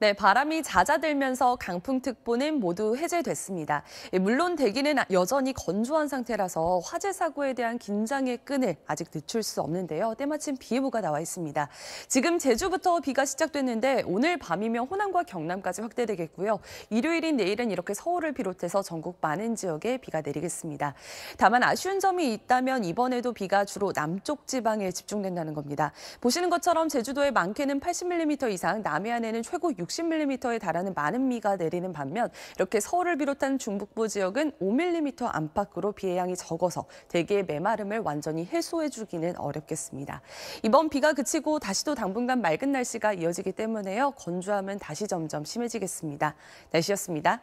네, 바람이 잦아들면서 강풍특보는 모두 해제됐습니다. 예, 물론 대기는 여전히 건조한 상태라서 화재 사고에 대한 긴장의 끈을 아직 늦출 수 없는데요. 때마침 비 예보가 나와 있습니다. 지금 제주부터 비가 시작됐는데 오늘 밤이면 호남과 경남까지 확대되겠고요. 일요일인 내일은 이렇게 서울을 비롯해서 전국 많은 지역에 비가 내리겠습니다. 다만 아쉬운 점이 있다면 이번에도 비가 주로 남쪽 지방에 집중된다는 겁니다. 보시는 것처럼 제주도에 많게는 80mm 이상, 남해안에는 최고 60mm에 달하는 많은 비가 내리는 반면 이렇게 서울을 비롯한 중북부 지역은 5mm 안팎으로 비의 양이 적어서 대기의 메마름을 완전히 해소해주기는 어렵겠습니다. 이번 비가 그치고 다시 또 당분간 맑은 날씨가 이어지기 때문에요. 건조함은 다시 점점 심해지겠습니다. 날씨였습니다.